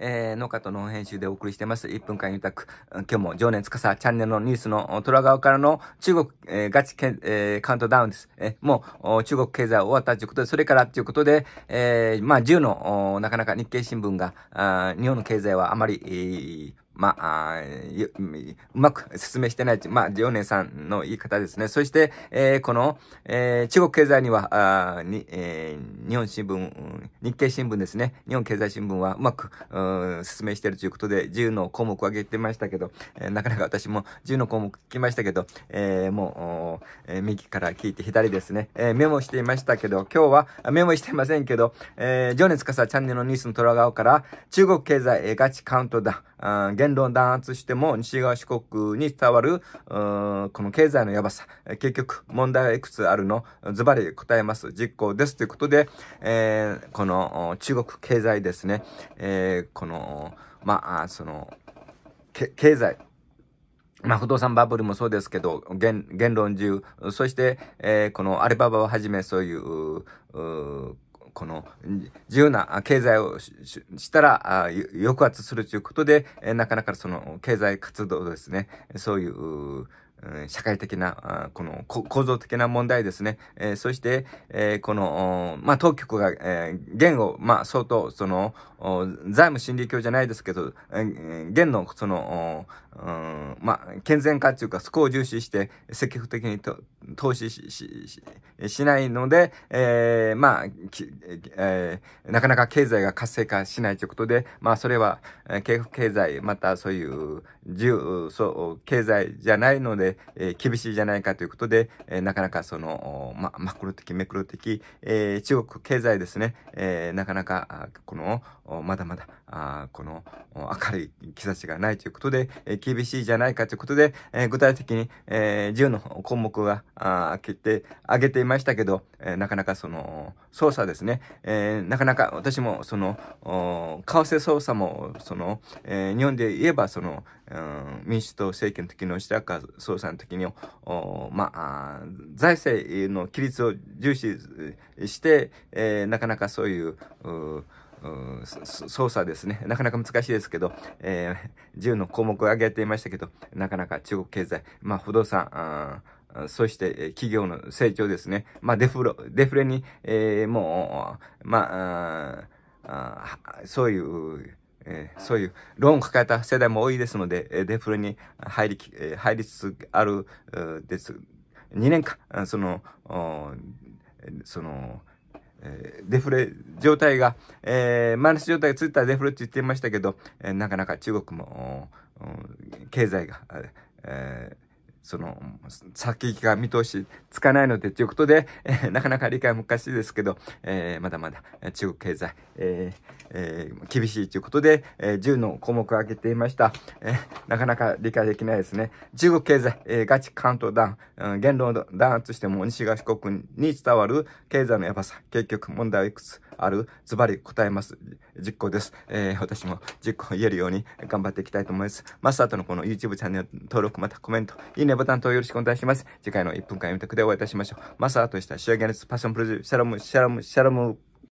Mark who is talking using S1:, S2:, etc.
S1: えー、農家との編集でお送りしてます。1分間ゆたく。今日も情つかさチャンネルのニュースの虎側からの中国、えー、ガチ、えー、カウントダウンです。えー、もう中国経済終わったということで、それからということで、えー、まあ10の、なかなか日経新聞が、あ日本の経済はあまり、えーまあ、うまく説明してないまあ、ジョネさんの言い方ですね。そして、えー、この、えー、中国経済には、あにえー、日本新聞、日経新聞ですね。日本経済新聞はうまく、う説明してるということで、10の項目を挙げてましたけど、えなかなか私も10の項目聞きましたけど、えもう、え右から聞いて左ですね。えメモしていましたけど、今日はメモしてませんけど、えー、ネつかさチャンネルのニュースの虎顔から、中国経済ガチカウントダウン、言論弾圧しても西側諸国に伝わる、この経済のやばさ、結局問題はいくつあるのズバリ答えます。実行です。ということで、えー、この中国経済ですね、えー、この、まあ、その、経済、まあ、不動産バブルもそうですけど、言言論中、そして、えー、このアリババをはじめそういう、うこの自由な経済をしたら抑圧するということで、なかなかその経済活動ですね、そういう社会的な、この構造的な問題ですね。えー、そして、えー、この、まあ、当局が、えー、言を、まあ、相当、その、財務心理教じゃないですけど、言の、その、まあ、健全化というか、そこを重視して、積極的にと、投資しないので、えー、まあ、えー、なかなか経済が活性化しないということで、まあ、それは、え経済、またそういう、自そう、経済じゃないので、えー、厳しいじゃないかということで、えなかなかその、ま、マクロ的、メクロ的、え中国経済ですね、えなかなか、この、まだまだ、あこの、明るい兆しがないということで、え厳しいじゃないかということで、え具体的に、えー、10の項目が、あけてあげていましたけど、えー、なかなかその操作ですね、えー、なかなか私もその為替操作もその、えー、日本で言えばその、うん、民主党政権の時の吉高捜査の時にまあ財政の規律を重視して、えなかなかそういうう操作ですね。なかなか難しいですけど、えー、10の項目を挙げていましたけど、なかなか中国経済、まあ、不動産、そして、企業の成長ですね。まあ、デフロ、デフレに、えー、もう、まあ、あそういう、えー、そういうローンを抱えた世代も多いですので、デフレに入り、入りつつあるです。2年間、その、その、デフレ状態が、えマイナス状態が続いたらデフレって言ってましたけど、えなかなか中国も、経済が、えーその、先行きが見通しつかないのでということで、えー、なかなか理解難しいですけど、えー、まだまだ中国経済、えー、え厳しいということで、え10の項目を挙げていました、えなかなか理解できないですね。中国経済、えガチ関東弾、うん、言論弾圧しても西側諸国に伝わる経済のやばさ、結局問題はいくつあるズバリ答えます。実行です。え私も実行言えるように頑張っていきたいと思います。マスターとのこの YouTube チャンネル登録、またコメント、いいねボタンとよろしくお願いします。次回の1分間読み解くでお会いいたしましょう。マスターとした仕上げのスパッションプロデュー、シャラム、シャラム、シャラム。